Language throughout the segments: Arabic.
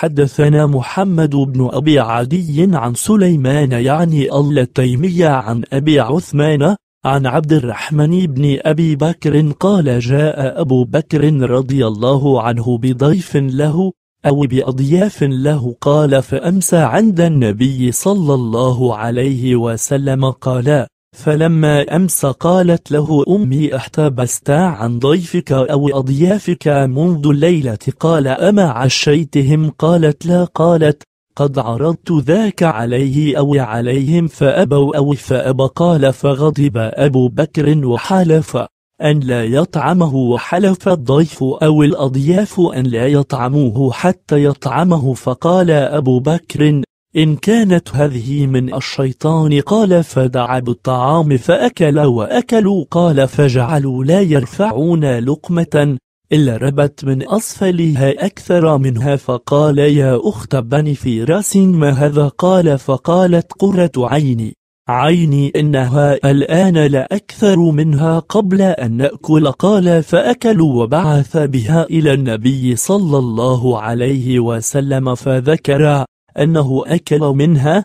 حدثنا محمد بن أبي عدي عن سليمان يعني التيمية عن أبي عثمان عن عبد الرحمن بن أبي بكر قال جاء أبو بكر رضي الله عنه بضيف له أو بأضياف له قال فأمسى عند النبي صلى الله عليه وسلم قال فلما أمس قالت له أمي احتبست عن ضيفك أو أضيافك منذ الليلة قال أما عشيتهم قالت لا قالت قد عرضت ذاك عليه أو عليهم فأبوا أو فأبى قال فغضب أبو بكر وحلف أن لا يطعمه وحلف الضيف أو الأضياف أن لا يطعموه حتى يطعمه فقال أبو بكر إن كانت هذه من الشيطان قال فدعا بالطعام فأكل وأكلوا قال فجعلوا لا يرفعون لقمة إلا ربت من أسفلها أكثر منها فقال يا أخت بني في رأس ما هذا قال فقالت قرة عيني عيني إنها الآن لأكثر منها قبل أن نأكل قال فأكلوا وبعث بها إلى النبي صلى الله عليه وسلم فذكر أنه أكل منها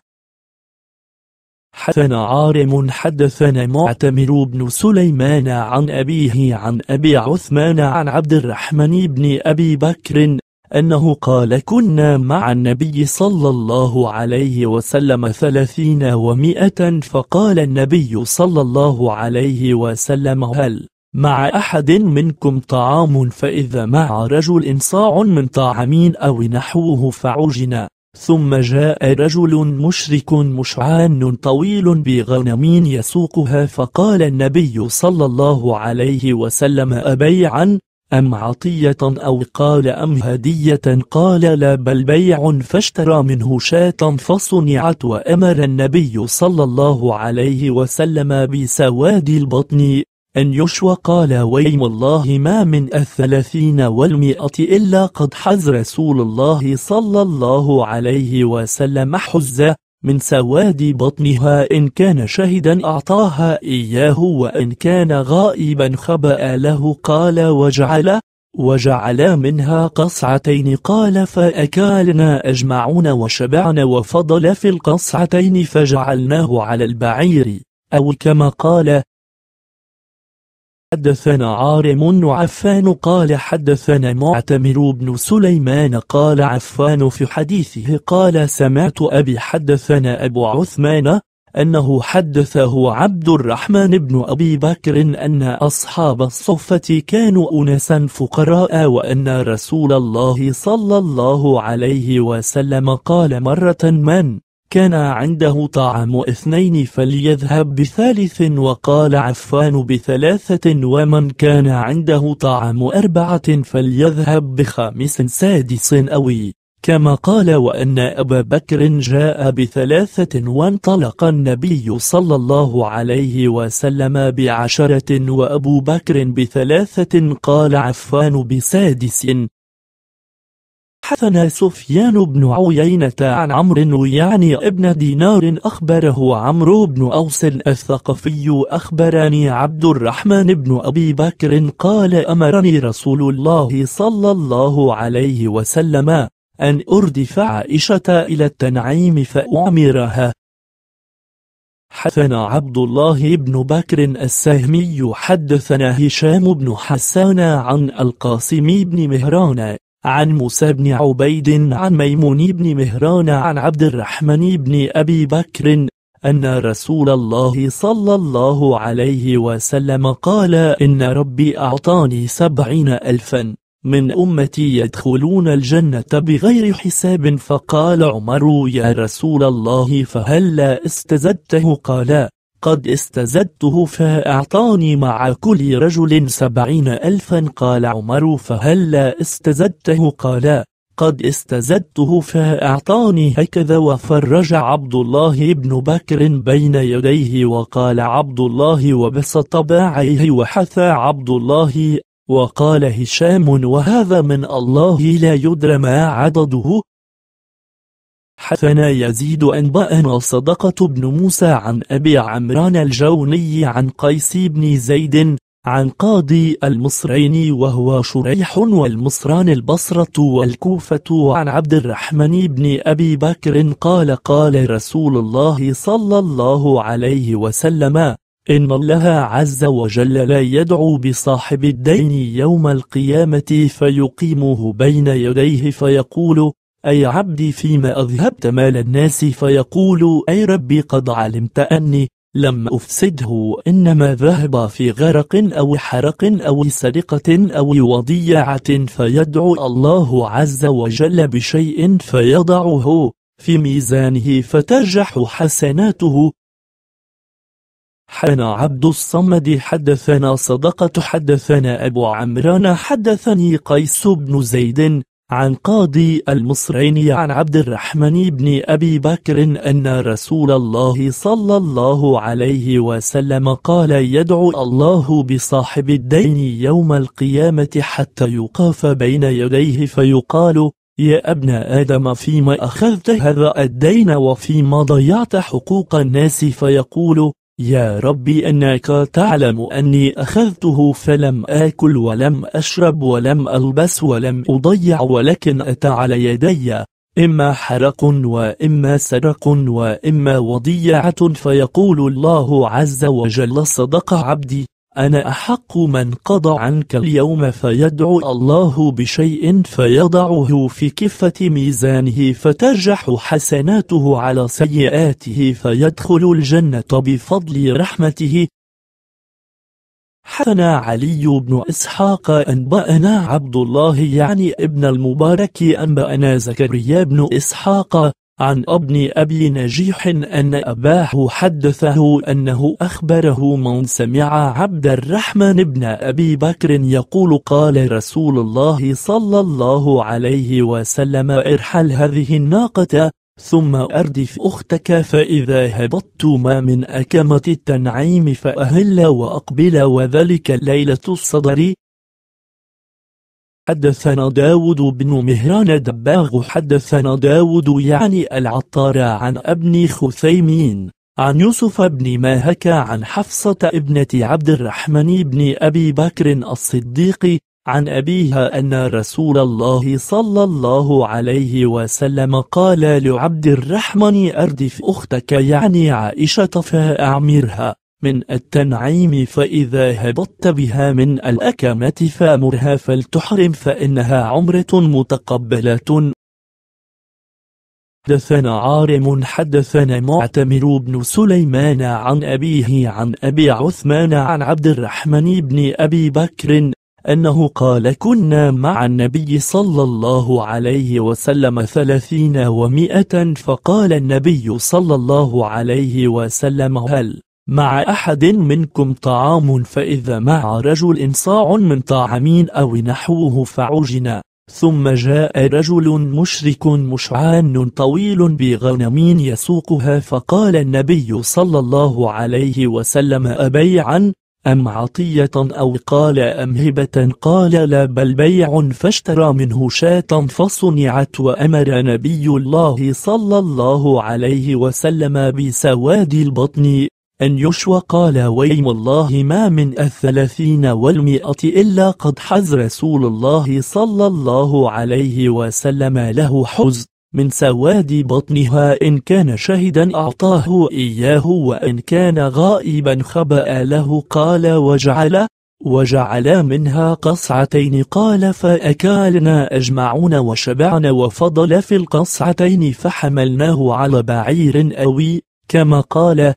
حدثنا عارم حدثنا معتمر بن سليمان عن أبيه عن أبي عثمان عن عبد الرحمن بن أبي بكر أنه قال كنا مع النبي صلى الله عليه وسلم ثلاثين ومائة فقال النبي صلى الله عليه وسلم هل مع أحد منكم طعام فإذا مع رجل صاع من طعامين أو نحوه فعجنا ثم جاء رجل مشرك مشعان طويل بغنم يسوقها فقال النبي صلى الله عليه وسلم أبيعا أم عطية أو قال أم هدية قال لا بل بيع فاشترى منه شاة فصنعت وأمر النبي صلى الله عليه وسلم بسواد البطن أن يشوى قال ويم الله ما من الثلاثين والمئة إلا قد حز رسول الله صلى الله عليه وسلم حزة من سواد بطنها إن كان شهدا أعطاها إياه وإن كان غائبا خبأ له قال وجعل وجعلا منها قصعتين قال فأكالنا أجمعون وشبعنا وفضل في القصعتين فجعلناه على البعير أو كما قال حدثنا عارم وعفان قال حدثنا معتمر بن سليمان قال عفان في حديثه قال سمعت أبي حدثنا أبو عثمان أنه حدثه عبد الرحمن بن أبي بكر أن أصحاب الصفة كانوا أناسا فقراء وأن رسول الله صلى الله عليه وسلم قال مرة من كان عنده طعام اثنين فليذهب بثالث وقال عفان بثلاثة ومن كان عنده طعام أربعة فليذهب بخامس سادس أوي كما قال وأن أبا بكر جاء بثلاثة وانطلق النبي صلى الله عليه وسلم بعشرة وأبو بكر بثلاثة قال عفان بسادس حدثنا سفيان بن عيينة عن عمرو يعني ابن دينار أخبره عمرو بن أوس الثقفي أخبرني عبد الرحمن بن أبي بكر قال أمرني رسول الله صلى الله عليه وسلم أن أردف عائشة إلى التنعيم فأعمرها حدثنا عبد الله بن بكر السهمي حدثنا هشام بن حسان عن القاسم بن مهران عن موسى بن عبيد عن ميمون بن مهران عن عبد الرحمن بن أبي بكر أن رسول الله صلى الله عليه وسلم قال إن ربي أعطاني سبعين ألفا من أمتي يدخلون الجنة بغير حساب فقال عمر يا رسول الله فهل لا استزدته قال قد استزدته فأعطاني مع كل رجل سبعين ألفا قال عمر فهلا استزدته قال قد استزدته فأعطاني هكذا وفرج عبد الله بن بكر بين يديه وقال عبد الله وبسط باعيه وحثى عبد الله وقال هشام وهذا من الله لا يدرى ما عدده حثنا يزيد أنبأنا صدقة بن موسى عن أبي عمران الجوني عن قيس بن زيد عن قاضي المصرين وهو شريح والمصران البصرة والكوفة عن عبد الرحمن بن أبي بكر قال قال رسول الله صلى الله عليه وسلم إن الله عز وجل لا يدعو بصاحب الدين يوم القيامة فيقيمه بين يديه فيقول أي عبدي فيما أذهبت مال الناس فيقول أي ربي قد علمت أني لم أفسده إنما ذهب في غرق أو حرق أو سرقة أو وضيعة فيدعو الله عز وجل بشيء فيضعه في ميزانه فترجح حسناته حنا عبد الصمد حدثنا صدقة حدثنا أبو عمران حدثني قيس بن زيد عن قاضي المصرين عن عبد الرحمن بن أبي بكر أن رسول الله صلى الله عليه وسلم قال يدعو الله بصاحب الدين يوم القيامة حتى يقاف بين يديه فيقال يا ابن آدم فيما أخذت هذا الدين وفيما ضيعت حقوق الناس فيقول يا رب أنك تعلم أني أخذته فلم آكل ولم أشرب ولم ألبس ولم أضيع ولكن أتى على يدي إما حرق وإما سرق وإما وضيعة فيقول الله عز وجل صدق عبدي أنا أحق من قضى عنك اليوم فيدعو الله بشيء فيضعه في كفة ميزانه فترجح حسناته على سيئاته فيدخل الجنة بفضل رحمته حسن علي بن إسحاق أنبأنا عبد الله يعني ابن المبارك أنبأنا زكريا بن إسحاق عن ابن أبي نجيح أن أباه حدثه أنه أخبره من سمع عبد الرحمن بن أبي بكر يقول قال رسول الله صلى الله عليه وسلم ارحل هذه الناقة ثم أردف أختك فإذا هبطتما من أكمة التنعيم فأهل وأقبل وذلك ليلة الصدر حدثنا داود بن مهران دباغ حدثنا داود يعني العطار عن ابن خثيمين عن يوسف بن ماهك عن حفصة ابنة عبد الرحمن بن أبي بكر الصديق عن أبيها أن رسول الله صلى الله عليه وسلم قال لعبد الرحمن أردف أختك يعني عائشة فأعمرها من التنعيم فإذا هبطت بها من الأكامة فامرها فلتحرم فإنها عمرة متقبلة حدثنا عارم حدثنا معتمر بن سليمان عن أبيه عن أبي عثمان عن عبد الرحمن بن أبي بكر أنه قال كنا مع النبي صلى الله عليه وسلم ثلاثين ومائة فقال النبي صلى الله عليه وسلم هل مع أحد منكم طعام فإذا مع رجل صاع من طعامين أو نحوه فعجنا ثم جاء رجل مشرك مشعان طويل بغنم يسوقها فقال النبي صلى الله عليه وسلم أبيعا أم عطية أو قال أم هبة قال لا بل بيع فاشترى منه شاة فصنعت وأمر نبي الله صلى الله عليه وسلم بسواد البطن أن يشوى قال ويم الله ما من الثلاثين والمئة إلا قد حز رسول الله صلى الله عليه وسلم له حز من سواد بطنها إن كان شهدا أعطاه إياه وإن كان غائبا خبأ له قال وجعل وجعل منها قصعتين قال فأكالنا أجمعون وشبعنا وفضل في القصعتين فحملناه على بعير أوي كما قال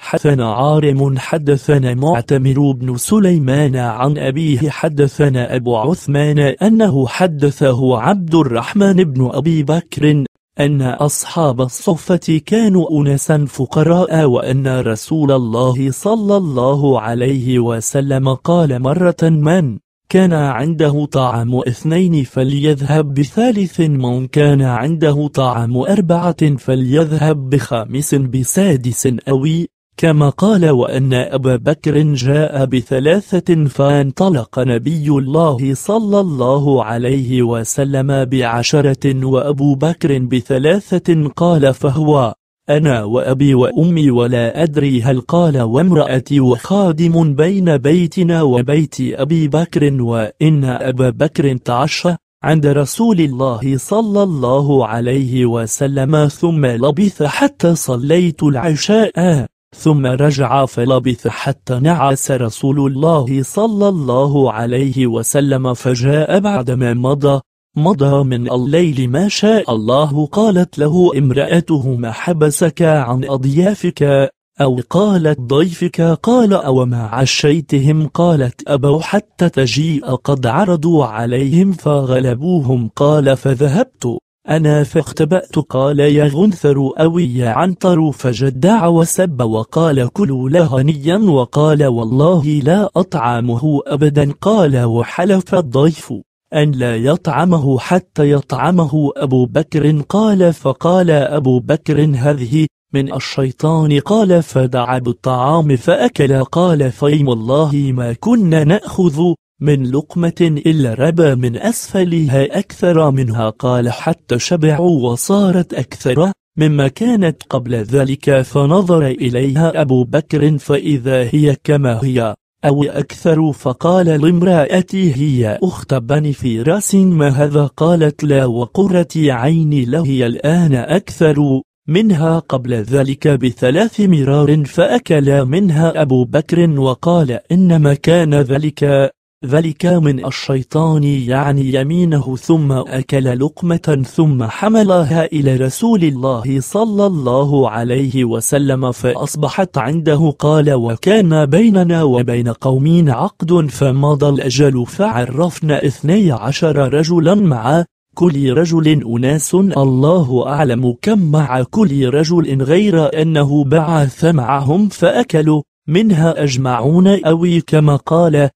حدثنا عارم حدثنا معتمر بن سليمان عن أبيه حدثنا أبو عثمان أنه حدثه عبد الرحمن بن أبي بكر أن أصحاب الصفة كانوا أناسا فقراء وأن رسول الله صلى الله عليه وسلم قال مرة من كان عنده طعام اثنين فليذهب بثالث من كان عنده طعام أربعة فليذهب بخامس بسادس أوي كما قال وأن أبا بكر جاء بثلاثة فانطلق نبي الله صلى الله عليه وسلم بعشرة وأبو بكر بثلاثة قال فهو أنا وأبي وأمي ولا أدري هل قال وامرأتي وخادم بين بيتنا وبيت أبي بكر وإن أبا بكر تعشى عند رسول الله صلى الله عليه وسلم ثم لبث حتى صليت العشاء ثم رجع فلبث حتى نعس رسول الله صلى الله عليه وسلم فجاء بعدما مضى مضى من الليل ما شاء الله قالت له امرأته ما حبسك عن أضيافك أو قالت ضيفك قال أو ما عشيتهم قالت أبوا حتى تجيء قد عرضوا عليهم فغلبوهم قال فذهبت أنا فاختبأت قال يا غنثر أو يا عنتر فجدع وسب وقال كلوا له وقال والله لا أطعمه أبدا قال وحلف الضيف أن لا يطعمه حتى يطعمه أبو بكر قال فقال أبو بكر هذه من الشيطان قال فدعا بالطعام فأكل قال فيم الله ما كنا نأخذ من لقمة إلا ربى من أسفلها أكثر منها قال حتى شبعوا وصارت أكثر مما كانت قبل ذلك فنظر إليها أبو بكر فإذا هي كما هي أو أكثر فقال لامرأتي هي أخت بني في رأس ما هذا قالت لا وقرة عيني هي الآن أكثر منها قبل ذلك بثلاث مرار فأكل منها أبو بكر وقال إنما كان ذلك ذلك من الشيطان يعني يمينه ثم أكل لقمة ثم حملها إلى رسول الله صلى الله عليه وسلم فأصبحت عنده قال وكان بيننا وبين قوم عقد فمضى الأجل فعرفنا اثني عشر رجلا مع كل رجل أناس الله أعلم كم مع كل رجل غير أنه بعث معهم فأكلوا منها أجمعون أوي كما قال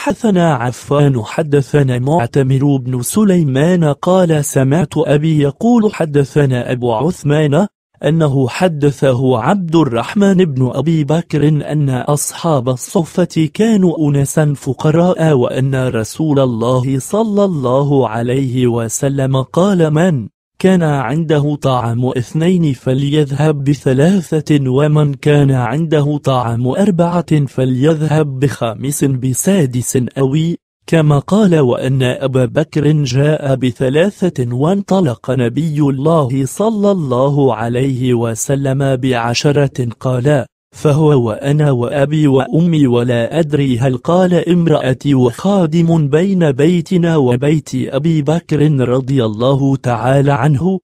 حدثنا عفان حدثنا معتمر بن سليمان قال سمعت أبي يقول حدثنا أبو عثمان أنه حدثه عبد الرحمن بن أبي بكر أن أصحاب الصفة كانوا أناسا فقراء وأن رسول الله صلى الله عليه وسلم قال من كان عنده طعام اثنين فليذهب بثلاثة ومن كان عنده طعام أربعة فليذهب بخامس بسادس أوي كما قال وأن أبا بكر جاء بثلاثة وانطلق نبي الله صلى الله عليه وسلم بعشرة قالا فهو وأنا وأبي وأمي ولا أدري هل قال امرأتي وخادم بين بيتنا وبيت أبي بكر رضي الله تعالى عنه